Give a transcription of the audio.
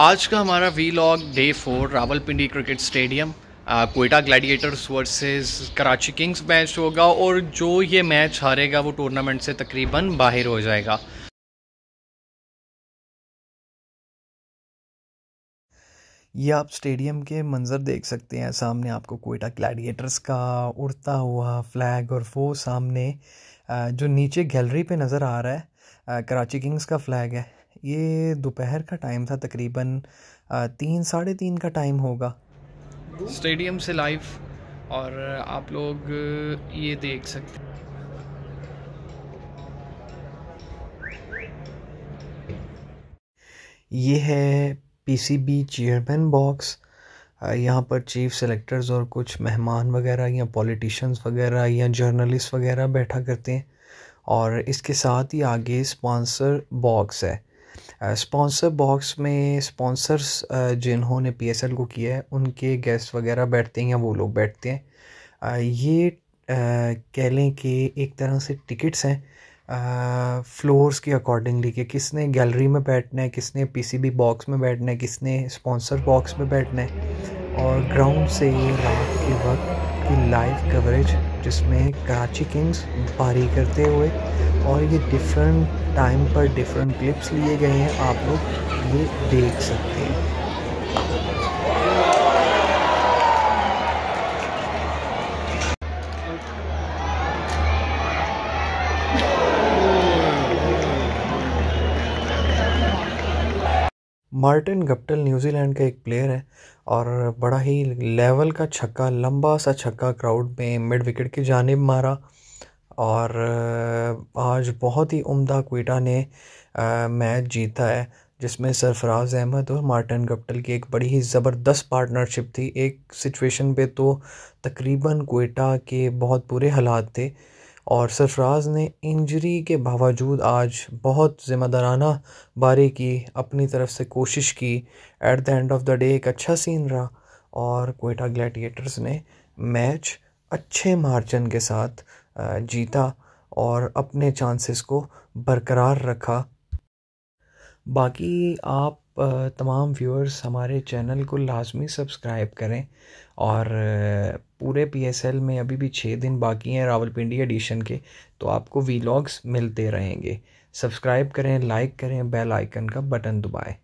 आज का हमारा vlog day four Rawalpindi cricket stadium Quetta Gladiators versus Karachi Kings match होगा और जो ये मैच हारेगा वो टूर्नामेंट से तकरीबन बाहर हो जाएगा ये आप स्टेडियम के मंज़र देख सकते हैं सामने आपको कोयटा ग्लैडिएटर्स का उड़ता हुआ फ्लैग और वो सामने जो नीचे गैलरी पे नज़र आ रहा है कराची किंग्स का फ्लैग है ये दोपहर का टाइम था तकरीबन तीन साढ़े तीन का टाइम होगा स्टेडियम से लाइव और आप लोग ये देख सकते ये है पीसीबी चेयरमैन बॉक्स यहाँ पर चीफ सेलेक्टर्स और कुछ मेहमान वगैरह या पॉलिटिशियंस वगैरह या जर्नलिस्ट वगैरह बैठा करते हैं और इसके साथ ही आगे स्पॉन्सर बॉक्स है स्पॉन्सर uh, बॉक्स में स्पॉन्सर्स uh, जिन्होंने पी को किया है उनके गेस्ट वगैरह बैठते हैं या वो लोग बैठते हैं uh, ये कह लें कि एक तरह से टिकट्स हैं फ्लोर्स के अकॉर्डिंगली कि किसने गैलरी में बैठना है किसने पीसीबी बॉक्स में बैठना है किसने स्पॉन्सर बॉक्स में बैठना है और ग्राउंड से ये रात के वक्त की लाइव कवरेज जिसमें कराची किंग्स पारी करते हुए और ये डिफरेंट टाइम पर डिफरेंट क्लिप्स लिए गए हैं आप लोग ये देख सकते हैं मार्टिन गप्टल न्यूजीलैंड का एक प्लेयर है और बड़ा ही लेवल का छक्का लंबा सा छक्का क्राउड में मिड विकेट की जानब मारा और आज बहुत ही उम्दा कोयटा ने मैच जीता है जिसमें सरफराज अहमद और मार्टिन गप्टल की एक बड़ी ही ज़बरदस्त पार्टनरशिप थी एक सिचुएशन पे तो तकरीबन कोयटा के बहुत बुरे हालात थे और सरफराज ने इंजरी के बावजूद आज बहुत ज़िम्मेदाराना बारी की अपनी तरफ से कोशिश की at the end of the day एक अच्छा सीन रहा और कोयटा ग्लैडिएटर्स ने मैच अच्छे मार्जिन के साथ जीता और अपने चांसेस को बरकरार रखा बाकी आप तमाम व्यूअर्स हमारे चैनल को लाजमी सब्सक्राइब करें और पूरे पीएसएल में अभी भी छः दिन बाकी हैं रावलपिंडी एडिशन के तो आपको वीलॉग्स मिलते रहेंगे सब्सक्राइब करें लाइक करें बेल आइकन का बटन दबाएं